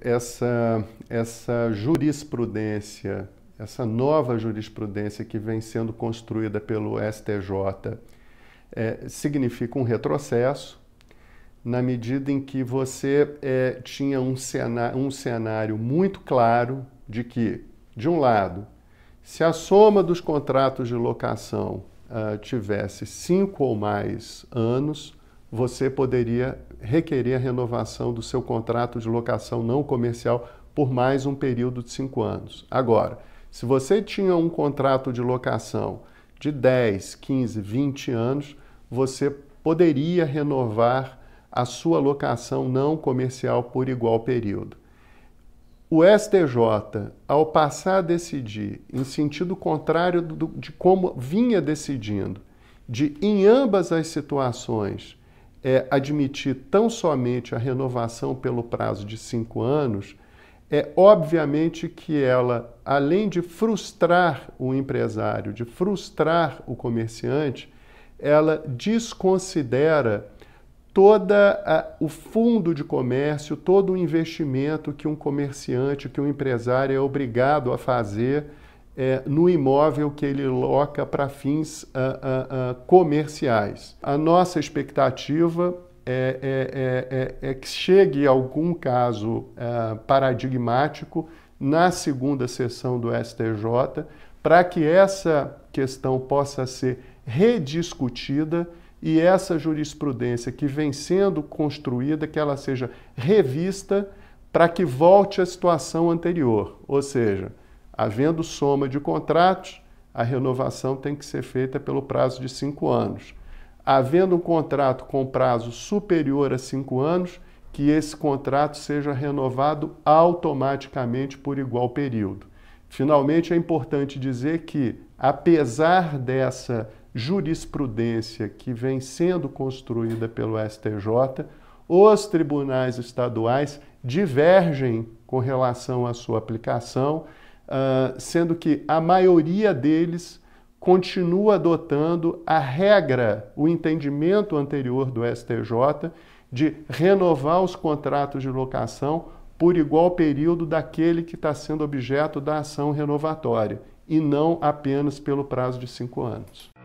Essa, essa jurisprudência, essa nova jurisprudência que vem sendo construída pelo STJ, é, significa um retrocesso, na medida em que você é, tinha um cenário, um cenário muito claro de que, de um lado, se a soma dos contratos de locação uh, tivesse cinco ou mais anos, você poderia requerer a renovação do seu contrato de locação não comercial por mais um período de cinco anos. Agora, se você tinha um contrato de locação de 10, 15, 20 anos, você poderia renovar a sua locação não comercial por igual período. O STJ, ao passar a decidir em sentido contrário do, de como vinha decidindo, de em ambas as situações é, admitir tão somente a renovação pelo prazo de cinco anos, é obviamente que ela, além de frustrar o empresário, de frustrar o comerciante, ela desconsidera toda o fundo de comércio, todo o investimento que um comerciante, que um empresário é obrigado a fazer é, no imóvel que ele loca para fins ah, ah, ah, comerciais. A nossa expectativa é, é, é, é, é que chegue algum caso paradigmático na segunda sessão do STJ para que essa questão possa ser rediscutida e essa jurisprudência que vem sendo construída, que ela seja revista para que volte à situação anterior, ou seja, Havendo soma de contratos, a renovação tem que ser feita pelo prazo de cinco anos. Havendo um contrato com prazo superior a cinco anos, que esse contrato seja renovado automaticamente por igual período. Finalmente, é importante dizer que, apesar dessa jurisprudência que vem sendo construída pelo STJ, os tribunais estaduais divergem com relação à sua aplicação uh, sendo que a maioria deles continua adotando a regra, o entendimento anterior do STJ de renovar os contratos de locação por igual período daquele que está sendo objeto da ação renovatória, e não apenas pelo prazo de cinco anos.